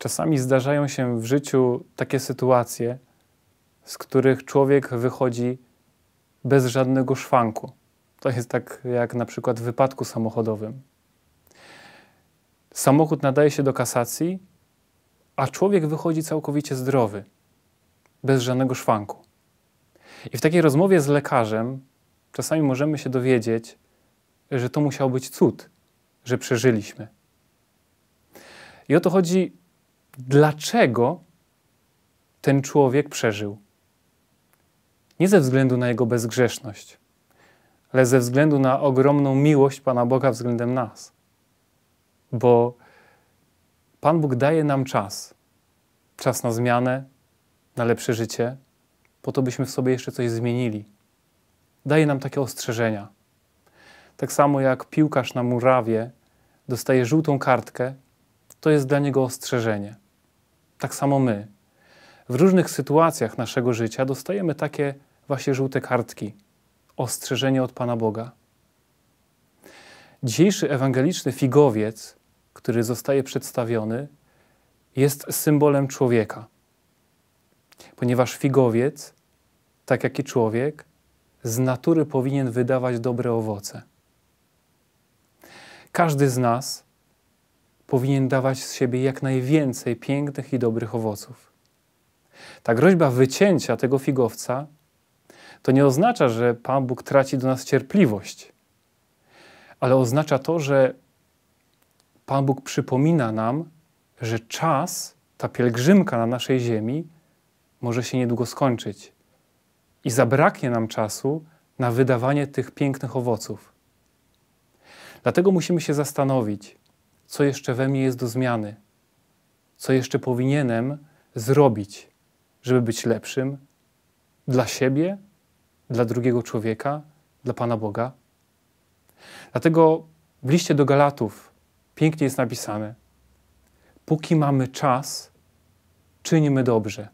Czasami zdarzają się w życiu takie sytuacje, z których człowiek wychodzi bez żadnego szwanku. To jest tak jak na przykład w wypadku samochodowym. Samochód nadaje się do kasacji, a człowiek wychodzi całkowicie zdrowy, bez żadnego szwanku. I w takiej rozmowie z lekarzem czasami możemy się dowiedzieć, że to musiał być cud, że przeżyliśmy. I o to chodzi dlaczego ten człowiek przeżył. Nie ze względu na jego bezgrzeszność, ale ze względu na ogromną miłość Pana Boga względem nas. Bo Pan Bóg daje nam czas. Czas na zmianę, na lepsze życie, po to, byśmy w sobie jeszcze coś zmienili. Daje nam takie ostrzeżenia. Tak samo jak piłkarz na murawie dostaje żółtą kartkę to jest dla niego ostrzeżenie. Tak samo my. W różnych sytuacjach naszego życia dostajemy takie właśnie żółte kartki ostrzeżenie od Pana Boga. Dzisiejszy ewangeliczny figowiec, który zostaje przedstawiony, jest symbolem człowieka, ponieważ figowiec, tak jak i człowiek, z natury powinien wydawać dobre owoce. Każdy z nas powinien dawać z siebie jak najwięcej pięknych i dobrych owoców. Ta groźba wycięcia tego figowca to nie oznacza, że Pan Bóg traci do nas cierpliwość, ale oznacza to, że Pan Bóg przypomina nam, że czas, ta pielgrzymka na naszej ziemi może się niedługo skończyć i zabraknie nam czasu na wydawanie tych pięknych owoców. Dlatego musimy się zastanowić, co jeszcze we mnie jest do zmiany, co jeszcze powinienem zrobić, żeby być lepszym dla siebie, dla drugiego człowieka, dla Pana Boga. Dlatego w liście do Galatów pięknie jest napisane: Póki mamy czas, czyńmy dobrze,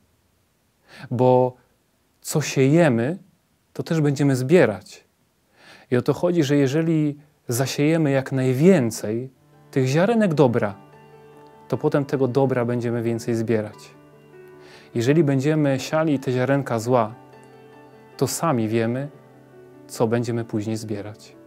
bo co siejemy, to też będziemy zbierać. I o to chodzi, że jeżeli zasiejemy jak najwięcej, tych ziarenek dobra, to potem tego dobra będziemy więcej zbierać. Jeżeli będziemy siali te ziarenka zła, to sami wiemy, co będziemy później zbierać.